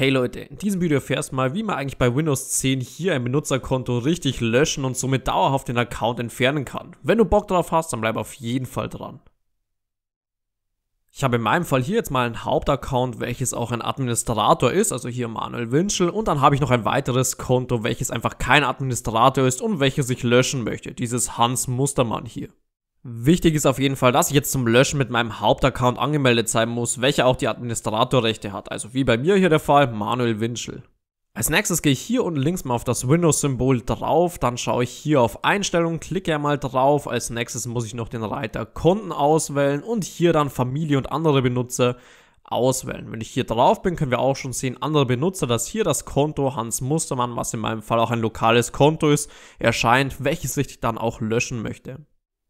Hey Leute, in diesem Video erfährst du mal, wie man eigentlich bei Windows 10 hier ein Benutzerkonto richtig löschen und somit dauerhaft den Account entfernen kann. Wenn du Bock drauf hast, dann bleib auf jeden Fall dran. Ich habe in meinem Fall hier jetzt mal einen Hauptaccount, welches auch ein Administrator ist, also hier Manuel Winschel. Und dann habe ich noch ein weiteres Konto, welches einfach kein Administrator ist und welches ich löschen möchte, dieses Hans Mustermann hier. Wichtig ist auf jeden Fall, dass ich jetzt zum Löschen mit meinem Hauptaccount angemeldet sein muss, welcher auch die Administratorrechte hat, also wie bei mir hier der Fall, Manuel Winschel. Als nächstes gehe ich hier unten links mal auf das Windows-Symbol drauf, dann schaue ich hier auf Einstellungen, klicke einmal drauf, als nächstes muss ich noch den Reiter Konten auswählen und hier dann Familie und andere Benutzer auswählen. Wenn ich hier drauf bin, können wir auch schon sehen, andere Benutzer, dass hier das Konto Hans Mustermann, was in meinem Fall auch ein lokales Konto ist, erscheint, welches ich dann auch löschen möchte.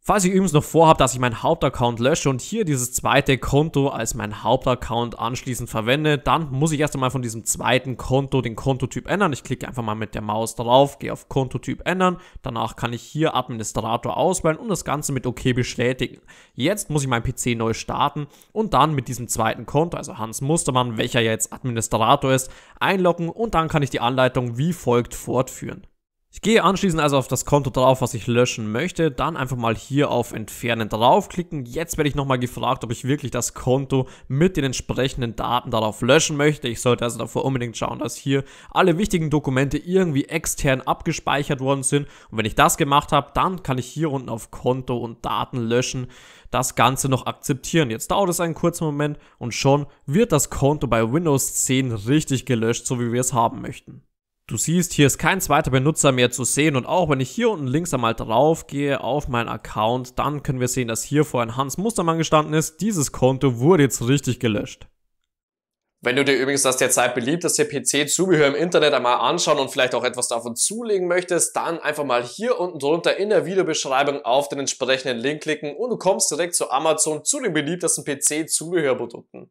Falls ich übrigens noch vorhabe, dass ich meinen Hauptaccount lösche und hier dieses zweite Konto als mein Hauptaccount anschließend verwende, dann muss ich erst einmal von diesem zweiten Konto den Kontotyp ändern. Ich klicke einfach mal mit der Maus drauf, gehe auf Kontotyp ändern. Danach kann ich hier Administrator auswählen und das Ganze mit OK bestätigen. Jetzt muss ich meinen PC neu starten und dann mit diesem zweiten Konto, also Hans Mustermann, welcher jetzt Administrator ist, einloggen und dann kann ich die Anleitung wie folgt fortführen. Ich gehe anschließend also auf das Konto drauf, was ich löschen möchte, dann einfach mal hier auf Entfernen draufklicken. Jetzt werde ich nochmal gefragt, ob ich wirklich das Konto mit den entsprechenden Daten darauf löschen möchte. Ich sollte also davor unbedingt schauen, dass hier alle wichtigen Dokumente irgendwie extern abgespeichert worden sind. Und wenn ich das gemacht habe, dann kann ich hier unten auf Konto und Daten löschen das Ganze noch akzeptieren. Jetzt dauert es einen kurzen Moment und schon wird das Konto bei Windows 10 richtig gelöscht, so wie wir es haben möchten. Du siehst, hier ist kein zweiter Benutzer mehr zu sehen und auch wenn ich hier unten links einmal drauf gehe auf meinen Account, dann können wir sehen, dass hier vorhin Hans Mustermann gestanden ist. Dieses Konto wurde jetzt richtig gelöscht. Wenn du dir übrigens das derzeit beliebteste PC-Zubehör im Internet einmal anschauen und vielleicht auch etwas davon zulegen möchtest, dann einfach mal hier unten drunter in der Videobeschreibung auf den entsprechenden Link klicken und du kommst direkt zu Amazon zu den beliebtesten PC-Zubehörprodukten.